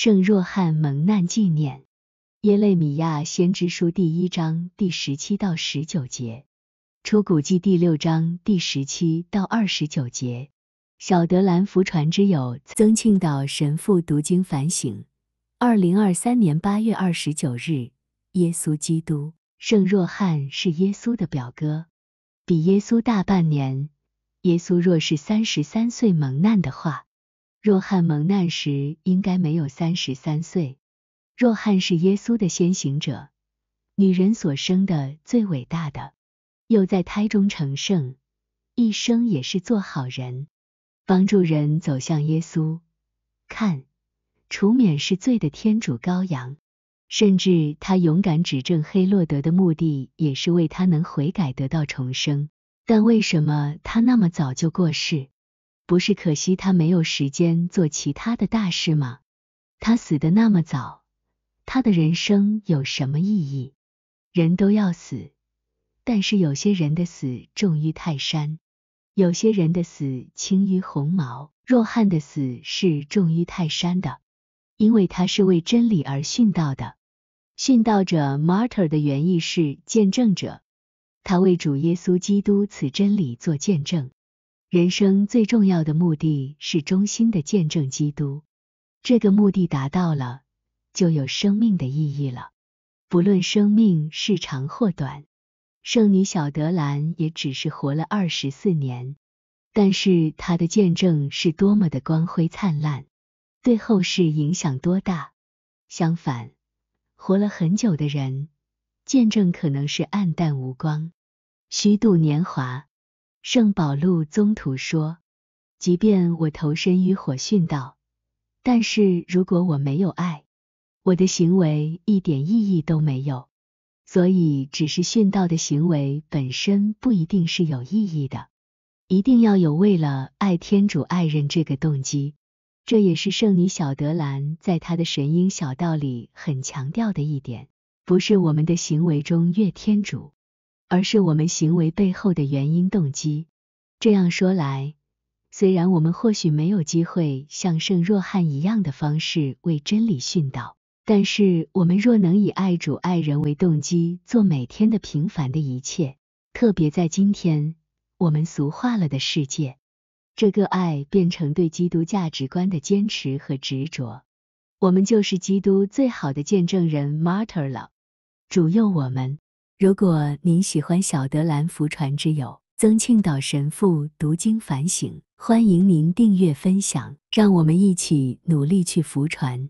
圣若翰蒙难纪念，耶利米亚先知书第一章第十七到十九节，出谷记第六章第十七到二十九节。小德兰福传之友，曾庆岛神父读经反省。二零二三年八月二十九日，耶稣基督圣若翰是耶稣的表哥，比耶稣大半年。耶稣若是三十三岁蒙难的话。若汉蒙难时应该没有三十三岁。若汉是耶稣的先行者，女人所生的最伟大的，又在胎中成圣，一生也是做好人，帮助人走向耶稣。看，除免是罪的天主羔羊，甚至他勇敢指证黑洛德的目的，也是为他能悔改得到重生。但为什么他那么早就过世？不是可惜他没有时间做其他的大事吗？他死的那么早，他的人生有什么意义？人都要死，但是有些人的死重于泰山，有些人的死轻于鸿毛。若翰的死是重于泰山的，因为他是为真理而殉道的。殉道者 （martyr） 的原意是见证者，他为主耶稣基督此真理做见证。人生最重要的目的是忠心的见证基督，这个目的达到了，就有生命的意义了。不论生命是长或短，圣女小德兰也只是活了二十四年，但是她的见证是多么的光辉灿烂，对后世影响多大。相反，活了很久的人，见证可能是暗淡无光，虚度年华。圣保禄宗徒说，即便我投身于火殉道，但是如果我没有爱，我的行为一点意义都没有。所以，只是殉道的行为本身不一定是有意义的，一定要有为了爱天主、爱人这个动机。这也是圣女小德兰在她的《神鹰小道》里很强调的一点，不是我们的行为中越天主。而是我们行为背后的原因、动机。这样说来，虽然我们或许没有机会像圣若翰一样的方式为真理殉道，但是我们若能以爱主、爱人为动机做每天的平凡的一切，特别在今天我们俗化了的世界，这个爱变成对基督价值观的坚持和执着，我们就是基督最好的见证人，Martyr 了。主佑我们。如果您喜欢小德兰福传之友曾庆岛神父读经反省，欢迎您订阅分享，让我们一起努力去福传。